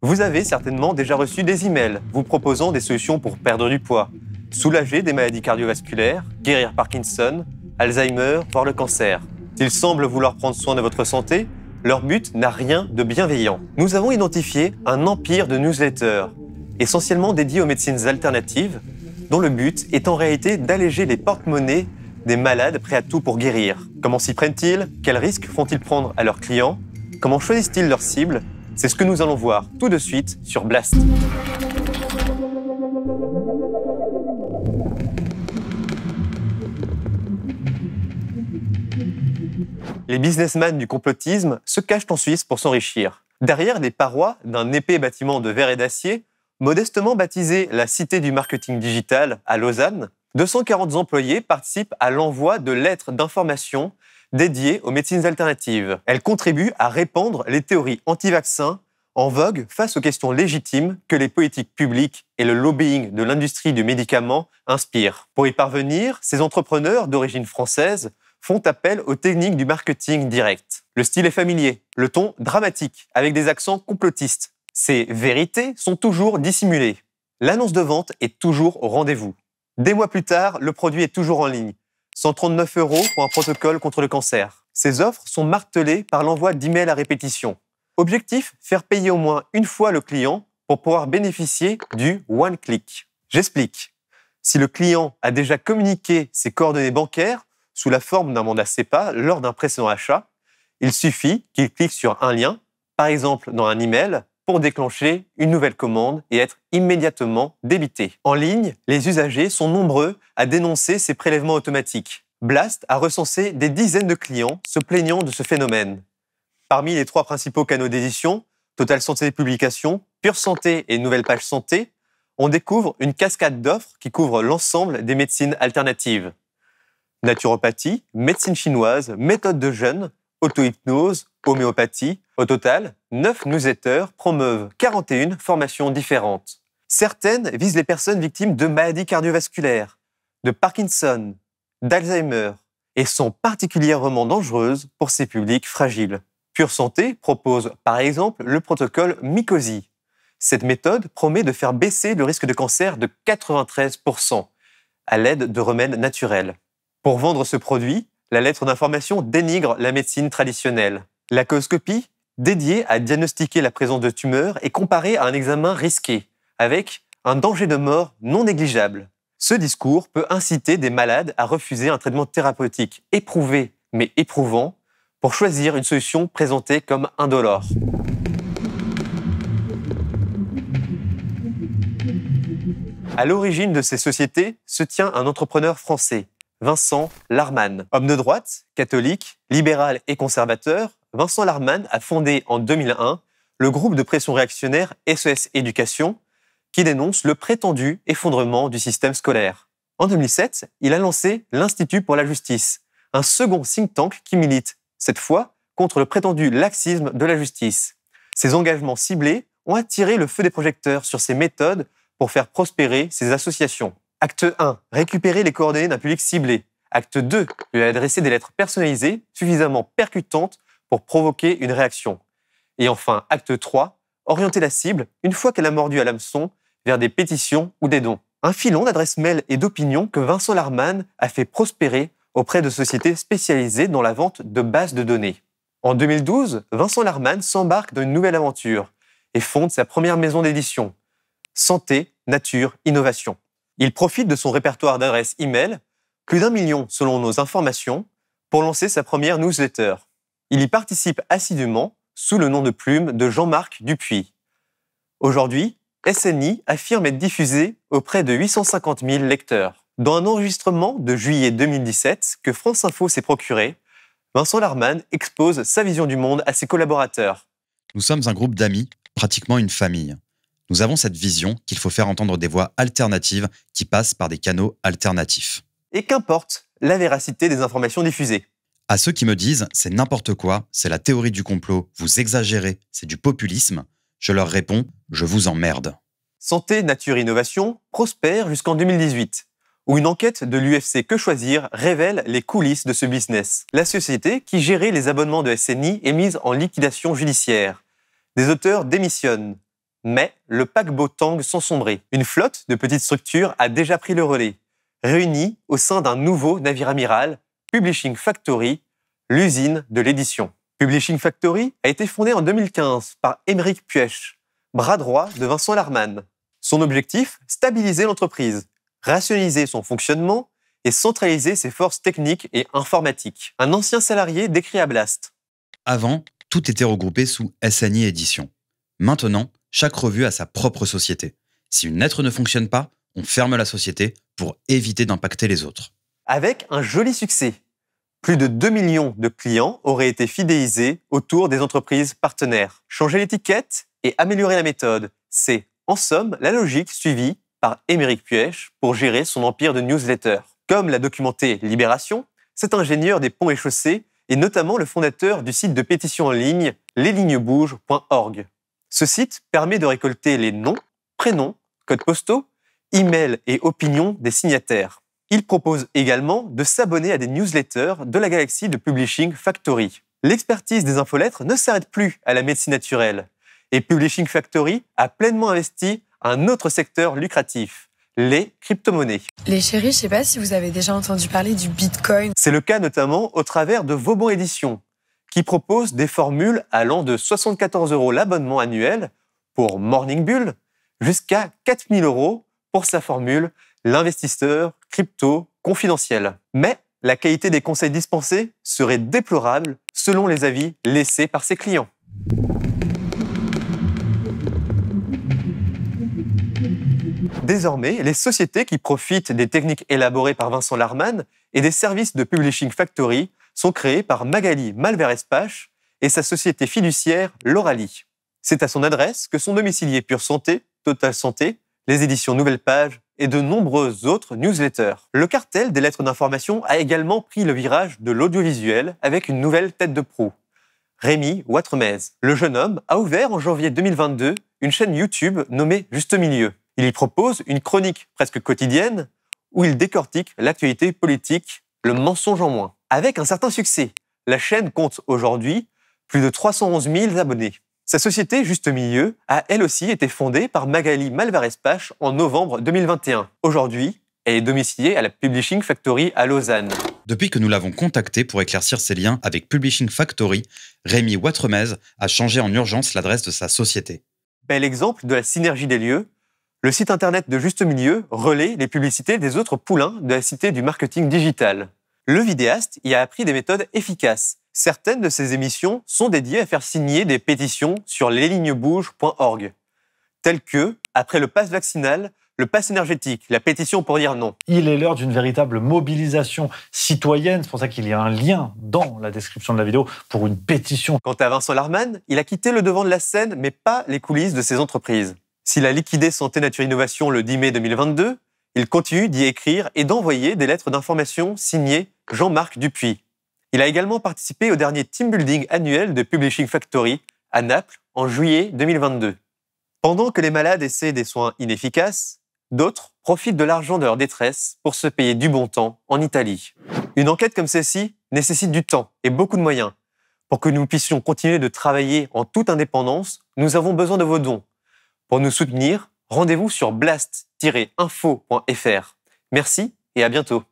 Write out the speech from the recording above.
Vous avez certainement déjà reçu des emails vous proposant des solutions pour perdre du poids, soulager des maladies cardiovasculaires, guérir Parkinson, Alzheimer, voire le cancer. S'ils semblent vouloir prendre soin de votre santé, leur but n'a rien de bienveillant. Nous avons identifié un empire de newsletters, essentiellement dédiés aux médecines alternatives, dont le but est en réalité d'alléger les porte-monnaies des malades prêts à tout pour guérir. Comment s'y prennent-ils Quels risques font-ils prendre à leurs clients Comment choisissent-ils leurs cibles c'est ce que nous allons voir tout de suite sur Blast. Les businessmen du complotisme se cachent en Suisse pour s'enrichir. Derrière les parois d'un épais bâtiment de verre et d'acier, modestement baptisé la Cité du marketing digital à Lausanne, 240 employés participent à l'envoi de lettres d'information dédiée aux médecines alternatives. Elle contribue à répandre les théories anti-vaccins en vogue face aux questions légitimes que les politiques publiques et le lobbying de l'industrie du médicament inspirent. Pour y parvenir, ces entrepreneurs d'origine française font appel aux techniques du marketing direct. Le style est familier, le ton dramatique, avec des accents complotistes. Ces vérités sont toujours dissimulées. L'annonce de vente est toujours au rendez-vous. Des mois plus tard, le produit est toujours en ligne, 139 euros pour un protocole contre le cancer. Ces offres sont martelées par l'envoi d'emails à répétition. Objectif, faire payer au moins une fois le client pour pouvoir bénéficier du One Click. J'explique. Si le client a déjà communiqué ses coordonnées bancaires sous la forme d'un mandat CEPA lors d'un précédent achat, il suffit qu'il clique sur un lien, par exemple dans un email, pour déclencher une nouvelle commande et être immédiatement débité. En ligne, les usagers sont nombreux à dénoncer ces prélèvements automatiques. Blast a recensé des dizaines de clients se plaignant de ce phénomène. Parmi les trois principaux canaux d'édition, Total Santé Publications, Pure Santé et Nouvelle Page Santé, on découvre une cascade d'offres qui couvre l'ensemble des médecines alternatives. Naturopathie, médecine chinoise, méthode de jeûne, auto-hypnose, homéopathie. Au total, 9 newsletters promeuvent 41 formations différentes. Certaines visent les personnes victimes de maladies cardiovasculaires, de Parkinson, d'Alzheimer, et sont particulièrement dangereuses pour ces publics fragiles. Pure Santé propose par exemple le protocole Mycosi. Cette méthode promet de faire baisser le risque de cancer de 93% à l'aide de remèdes naturels. Pour vendre ce produit, la lettre d'information dénigre la médecine traditionnelle. La coscopie, dédiée à diagnostiquer la présence de tumeurs, est comparée à un examen risqué, avec un danger de mort non négligeable. Ce discours peut inciter des malades à refuser un traitement thérapeutique éprouvé mais éprouvant pour choisir une solution présentée comme indolore. À l'origine de ces sociétés se tient un entrepreneur français, Vincent Larman. Homme de droite, catholique, libéral et conservateur, Vincent Larman a fondé en 2001 le groupe de pression réactionnaire SES e Éducation, qui dénonce le prétendu effondrement du système scolaire. En 2007, il a lancé l'Institut pour la justice, un second think tank qui milite, cette fois, contre le prétendu laxisme de la justice. Ses engagements ciblés ont attiré le feu des projecteurs sur ses méthodes pour faire prospérer ses associations. Acte 1. Récupérer les coordonnées d'un public ciblé. Acte 2. Lui adresser des lettres personnalisées suffisamment percutantes pour provoquer une réaction. Et enfin, acte 3, orienter la cible, une fois qu'elle a mordu à l'hameçon, vers des pétitions ou des dons. Un filon d'adresses mail et d'opinions que Vincent Larman a fait prospérer auprès de sociétés spécialisées dans la vente de bases de données. En 2012, Vincent Larman s'embarque dans une nouvelle aventure et fonde sa première maison d'édition, Santé, Nature, Innovation. Il profite de son répertoire d'adresses e plus d'un million selon nos informations, pour lancer sa première newsletter. Il y participe assidûment sous le nom de plume de Jean-Marc Dupuis. Aujourd'hui, SNI affirme être diffusé auprès de 850 000 lecteurs. Dans un enregistrement de juillet 2017 que France Info s'est procuré, Vincent Larman expose sa vision du monde à ses collaborateurs. Nous sommes un groupe d'amis, pratiquement une famille. Nous avons cette vision qu'il faut faire entendre des voix alternatives qui passent par des canaux alternatifs. Et qu'importe la véracité des informations diffusées. À ceux qui me disent c'est n'importe quoi, c'est la théorie du complot, vous exagérez, c'est du populisme, je leur réponds je vous emmerde. Santé, nature, innovation prospère jusqu'en 2018 où une enquête de l'UFC Que Choisir révèle les coulisses de ce business. La société qui gérait les abonnements de SNI est mise en liquidation judiciaire. Des auteurs démissionnent. Mais le paquebot Tang sans sombrer. Une flotte de petites structures a déjà pris le relais, réunie au sein d'un nouveau navire amiral Publishing Factory, l'usine de l'édition. Publishing Factory a été fondée en 2015 par Émeric Puech, bras droit de Vincent Larman. Son objectif, stabiliser l'entreprise, rationaliser son fonctionnement et centraliser ses forces techniques et informatiques. Un ancien salarié décrit à Blast. Avant, tout était regroupé sous SNI Édition. Maintenant, chaque revue a sa propre société. Si une lettre ne fonctionne pas, on ferme la société pour éviter d'impacter les autres avec un joli succès. Plus de 2 millions de clients auraient été fidélisés autour des entreprises partenaires. Changer l'étiquette et améliorer la méthode, c'est en somme la logique suivie par Émeric Puech pour gérer son empire de newsletters. Comme l'a documenté Libération, cet ingénieur des ponts et chaussées est notamment le fondateur du site de pétition en ligne leslignesbouge.org. Ce site permet de récolter les noms, prénoms, codes postaux, emails et opinions des signataires. Il propose également de s'abonner à des newsletters de la galaxie de Publishing Factory. L'expertise des infolettres ne s'arrête plus à la médecine naturelle et Publishing Factory a pleinement investi un autre secteur lucratif, les crypto-monnaies. Les chéris, je ne sais pas si vous avez déjà entendu parler du Bitcoin. C'est le cas notamment au travers de Vauban Éditions, qui propose des formules allant de 74 euros l'abonnement annuel pour Morning Bull jusqu'à 4000 euros pour sa formule l'investisseur crypto confidentiel. Mais la qualité des conseils dispensés serait déplorable selon les avis laissés par ses clients. Désormais, les sociétés qui profitent des techniques élaborées par Vincent Larman et des services de Publishing Factory sont créées par Magali Malverespache et sa société fiduciaire L'Orali. C'est à son adresse que sont domiciliés Pure Santé, Total Santé, les éditions Nouvelle Page et de nombreuses autres newsletters. Le cartel des lettres d'information a également pris le virage de l'audiovisuel avec une nouvelle tête de proue. Rémi Watremez. Le jeune homme a ouvert en janvier 2022 une chaîne YouTube nommée Juste Milieu. Il y propose une chronique presque quotidienne où il décortique l'actualité politique, le mensonge en moins. Avec un certain succès, la chaîne compte aujourd'hui plus de 311 000 abonnés. Sa société Juste Milieu a elle aussi été fondée par Magali Malvarez-Pache en novembre 2021. Aujourd'hui, elle est domiciliée à la Publishing Factory à Lausanne. Depuis que nous l'avons contactée pour éclaircir ses liens avec Publishing Factory, Rémi Watremez a changé en urgence l'adresse de sa société. Bel exemple de la synergie des lieux. Le site internet de Juste Milieu relaie les publicités des autres poulains de la cité du marketing digital. Le vidéaste y a appris des méthodes efficaces certaines de ces émissions sont dédiées à faire signer des pétitions sur leslignesbouges.org, telles que, après le pass vaccinal, le pass énergétique, la pétition pour dire non. Il est l'heure d'une véritable mobilisation citoyenne. C'est pour ça qu'il y a un lien dans la description de la vidéo pour une pétition. Quant à Vincent Larman, il a quitté le devant de la scène, mais pas les coulisses de ses entreprises. S'il a liquidé Santé Nature Innovation le 10 mai 2022, il continue d'y écrire et d'envoyer des lettres d'information signées Jean-Marc Dupuis. Il a également participé au dernier team building annuel de Publishing Factory à Naples en juillet 2022. Pendant que les malades essaient des soins inefficaces, d'autres profitent de l'argent de leur détresse pour se payer du bon temps en Italie. Une enquête comme celle-ci nécessite du temps et beaucoup de moyens. Pour que nous puissions continuer de travailler en toute indépendance, nous avons besoin de vos dons. Pour nous soutenir, rendez-vous sur blast-info.fr. Merci et à bientôt.